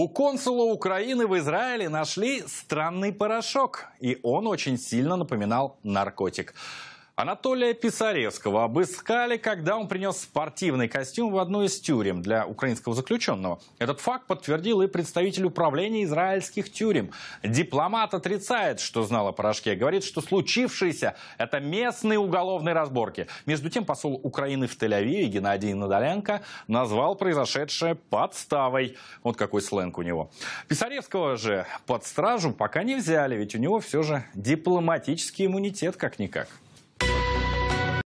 У консула Украины в Израиле нашли странный порошок, и он очень сильно напоминал наркотик. Анатолия Писаревского обыскали, когда он принес спортивный костюм в одну из тюрем для украинского заключенного. Этот факт подтвердил и представитель управления израильских тюрем. Дипломат отрицает, что знал о порошке. Говорит, что случившееся – это местные уголовные разборки. Между тем посол Украины в Тель-Авиве Геннадий Надоленко назвал произошедшее подставой. Вот какой сленг у него. Писаревского же под стражу пока не взяли, ведь у него все же дипломатический иммунитет как-никак.